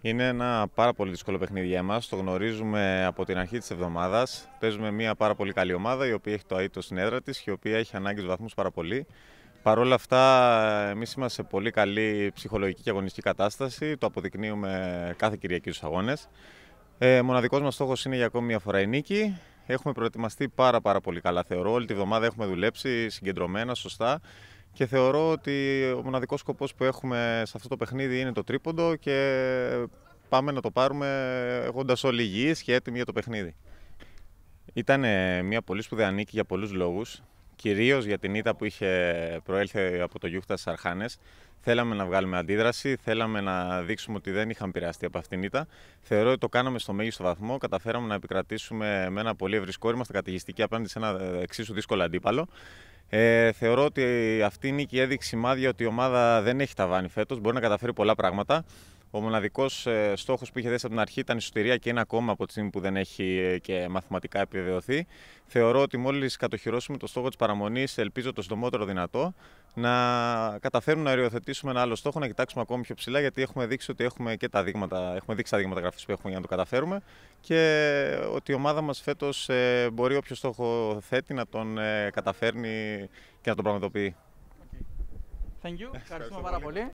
Είναι ένα πάρα πολύ δύσκολο παιχνίδι για εμάς. Το γνωρίζουμε από την αρχή της εβδομάδας. Παίζουμε μια πάρα πολύ καλή ομάδα, η οποία έχει το αίτητο στην έδρα της και η οποία έχει τους βάθμους πάρα πολύ. Παρ' όλα αυτά, εμείς είμαστε σε πολύ καλή ψυχολογική και αγωνιστική κατάσταση. Το αποδεικνύουμε κάθε Κυριακή στους αγώνες. Ε, Μοναδικός μας στόχος είναι για ακόμη μια φορά η νίκη. Έχουμε προετοιμαστεί πάρα, πάρα πολύ καλά, θεωρώ. Όλη τη βδομάδα έχουμε δουλέψει συγκεντρωμένα, σωστά και θεωρώ ότι ο μοναδικός σκοπός που έχουμε σε αυτό το παιχνίδι είναι το τρίποντο και πάμε να το πάρουμε έχοντας όλοι υγιείς και έτοιμοι για το παιχνίδι. Ήταν μια πολύ σπουδαία νίκη για πολλούς λόγους, κυρίως για την ήττα που είχε προέλθει από το Γιούχτα στις Αρχάνες. Θέλαμε να βγάλουμε αντίδραση, θέλαμε να δείξουμε ότι δεν είχαν πειραστεί από αυτήν την ήττα. Θεωρώ ότι το κάναμε στο μέγιστο βαθμό. Καταφέραμε να επικρατήσουμε με ένα πολύ ευρύ στα καταιγιστική απέναντι σε ένα ε, εξίσου δύσκολο αντίπαλο. Ε, θεωρώ ότι αυτή η νίκη έδειξε σημάδια ότι η ομάδα δεν έχει ταβάνι φέτος. Μπορεί να καταφέρει πολλά πράγματα. Ο μοναδικός ε, στόχος που είχε δέσει από την αρχή ήταν η σωτηρία και είναι ακόμα από τη στιγμή που δεν έχει ε, και μαθηματικά επιβεβαιωθεί. Θεωρώ ότι μόλις κατοχυρώσουμε το στόχο της παραμονής, ελπίζω το συντομότερο δυνατό, να καταφέρουμε να οριοθετήσουμε ένα άλλο στόχο, να κοιτάξουμε ακόμη πιο ψηλά, γιατί έχουμε δείξει ότι έχουμε και τα δείγματα, έχουμε δείξει τα δείγματα γραφής που έχουμε για να το καταφέρουμε και ε, ότι η ομάδα μας φέτος μπορεί όποιο στόχο θέτει να τον καταφέρνει και να τον πραγματοποιεί. Ευχαριστούμε πάρα πολύ.